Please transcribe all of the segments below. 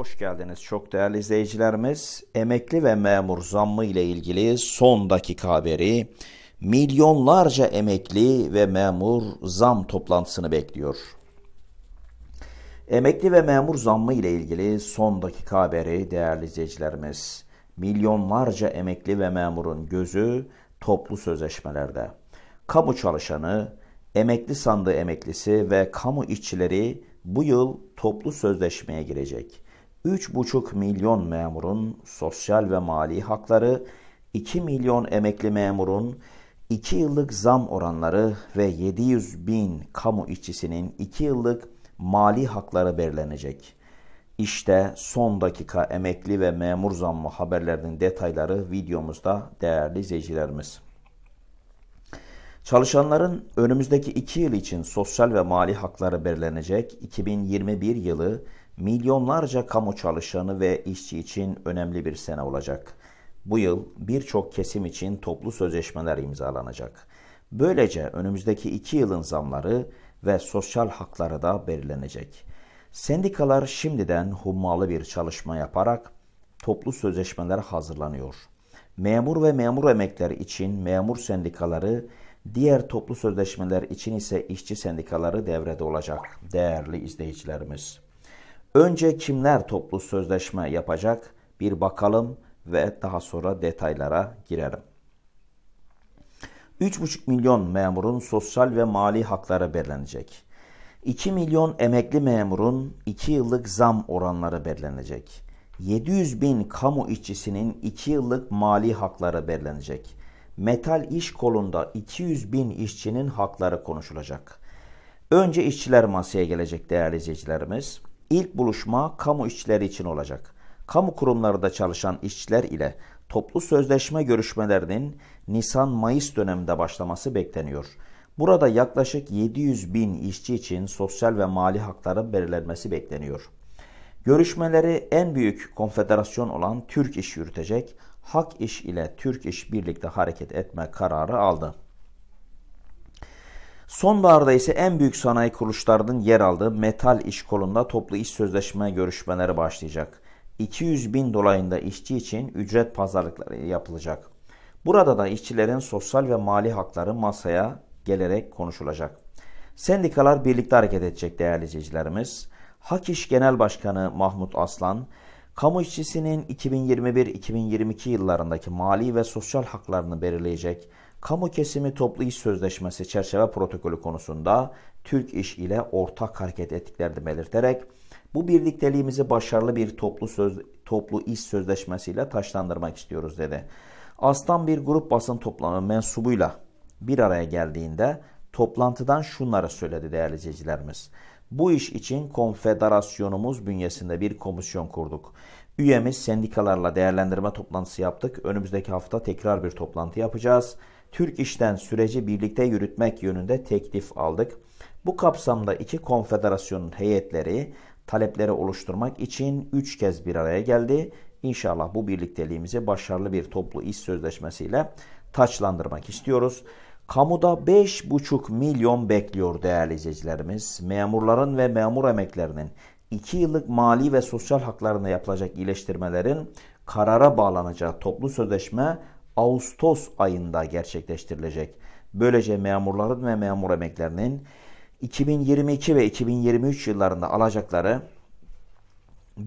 Hoş geldiniz çok değerli izleyicilerimiz. Emekli ve memur zammı ile ilgili son dakika haberi milyonlarca emekli ve memur zam toplantısını bekliyor. Emekli ve memur zammı ile ilgili son dakika haberi değerli izleyicilerimiz. Milyonlarca emekli ve memurun gözü toplu sözleşmelerde. Kamu çalışanı, emekli sandığı emeklisi ve kamu işçileri bu yıl toplu sözleşmeye girecek. 3,5 milyon memurun sosyal ve mali hakları, 2 milyon emekli memurun 2 yıllık zam oranları ve 700 bin kamu işçisinin 2 yıllık mali hakları belirlenecek. İşte son dakika emekli ve memur zammı haberlerinin detayları videomuzda değerli izleyicilerimiz. Çalışanların önümüzdeki 2 yıl için sosyal ve mali hakları belirlenecek. 2021 yılı milyonlarca kamu çalışanı ve işçi için önemli bir sene olacak. Bu yıl birçok kesim için toplu sözleşmeler imzalanacak. Böylece önümüzdeki iki yılın zamları ve sosyal hakları da belirlenecek. Sendikalar şimdiden hummalı bir çalışma yaparak toplu sözleşmeler hazırlanıyor. Memur ve memur emekleri için memur sendikaları, diğer toplu sözleşmeler için ise işçi sendikaları devrede olacak değerli izleyicilerimiz. Önce kimler toplu sözleşme yapacak bir bakalım ve daha sonra detaylara girelim. 3,5 milyon memurun sosyal ve mali hakları belirlenecek. 2 milyon emekli memurun 2 yıllık zam oranları belirlenecek. 700 bin kamu işçisinin 2 yıllık mali hakları belirlenecek. Metal iş kolunda 200 bin işçinin hakları konuşulacak. Önce işçiler masaya gelecek değerli izleyicilerimiz. İlk buluşma kamu işçileri için olacak. Kamu kurumlarında çalışan işçiler ile toplu sözleşme görüşmelerinin Nisan-Mayıs döneminde başlaması bekleniyor. Burada yaklaşık 700 bin işçi için sosyal ve mali hakların belirlenmesi bekleniyor. Görüşmeleri en büyük konfederasyon olan Türk İş yürütecek, Hak İş ile Türk İş birlikte hareket etme kararı aldı. Sonbaharda ise en büyük sanayi kuruluşlarının yer aldığı metal iş kolunda toplu iş sözleşme görüşmeleri başlayacak. 200 bin dolayında işçi için ücret pazarlıkları yapılacak. Burada da işçilerin sosyal ve mali hakları masaya gelerek konuşulacak. Sendikalar birlikte hareket edecek değerli izleyicilerimiz. Hak İş Genel Başkanı Mahmut Aslan, kamu işçisinin 2021-2022 yıllarındaki mali ve sosyal haklarını belirleyecek Kamu kesimi toplu iş sözleşmesi çerçeve protokolü konusunda Türk İş ile ortak hareket ettiklerini belirterek bu birlikteliğimizi başarılı bir toplu söz, toplu iş sözleşmesiyle taşlandırmak istiyoruz dedi. Aslan bir grup basın toplamı mensubuyla bir araya geldiğinde toplantıdan şunları söyledi değerli izleyicilerimiz. Bu iş için konfederasyonumuz bünyesinde bir komisyon kurduk. Üyemiz sendikalarla değerlendirme toplantısı yaptık. Önümüzdeki hafta tekrar bir toplantı yapacağız. Türk İş'ten süreci birlikte yürütmek yönünde teklif aldık. Bu kapsamda iki konfederasyonun heyetleri talepleri oluşturmak için üç kez bir araya geldi. İnşallah bu birlikteliğimizi başarılı bir toplu iş sözleşmesiyle taçlandırmak istiyoruz. Kamuda 5,5 milyon bekliyor değerli izleyicilerimiz. Memurların ve memur emeklerinin 2 yıllık mali ve sosyal haklarında yapılacak iyileştirmelerin karara bağlanacağı toplu sözleşme Ağustos ayında gerçekleştirilecek. Böylece memurların ve memur emeklerinin 2022 ve 2023 yıllarında alacakları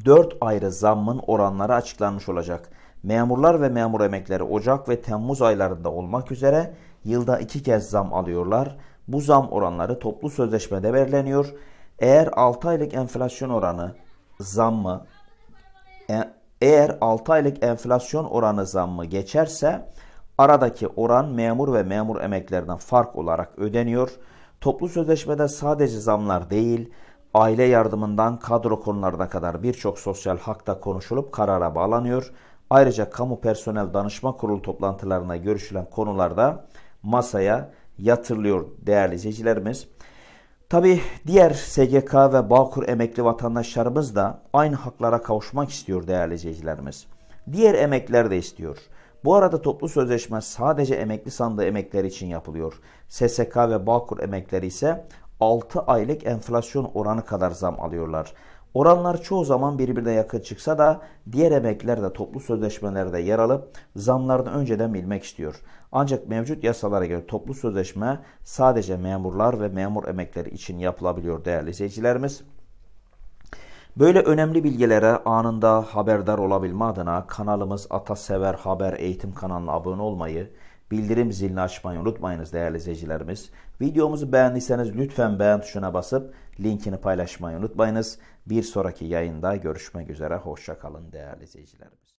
4 ayrı zammın oranları açıklanmış olacak. Memurlar ve memur emekleri Ocak ve Temmuz aylarında olmak üzere yılda 2 kez zam alıyorlar. Bu zam oranları toplu sözleşmede belirleniyor. Eğer 6 aylık enflasyon oranı zammı e, eğer 6 aylık enflasyon oranı zammı geçerse aradaki oran memur ve memur emeklerinden fark olarak ödeniyor. Toplu sözleşmede sadece zamlar değil, aile yardımından kadro konularına kadar birçok sosyal hakta konuşulup karara bağlanıyor. Ayrıca kamu personel danışma kurulu toplantılarına görüşülen konularda masaya yatırılıyor değerli izleyicilerimiz. Tabi diğer SGK ve Bağkur emekli vatandaşlarımız da aynı haklara kavuşmak istiyor değerli izleyicilerimiz. Diğer emekliler de istiyor. Bu arada toplu sözleşme sadece emekli sandığı emekleri için yapılıyor. SSK ve Bağkur emekleri ise 6 aylık enflasyon oranı kadar zam alıyorlar. Oranlar çoğu zaman birbirine yakın çıksa da diğer emekler de toplu sözleşmelerde yer alıp zamlarını önceden bilmek istiyor. Ancak mevcut yasalara göre toplu sözleşme sadece memurlar ve memur emekleri için yapılabiliyor değerli izleyicilerimiz. Böyle önemli bilgilere anında haberdar olabilme adına kanalımız Atasever Haber Eğitim kanalına abone olmayı, bildirim zilini açmayı unutmayınız değerli izleyicilerimiz. Videomuzu beğendiyseniz lütfen beğen tuşuna basıp linkini paylaşmayı unutmayınız. Bir sonraki yayında görüşmek üzere. Hoşçakalın değerli izleyicilerimiz.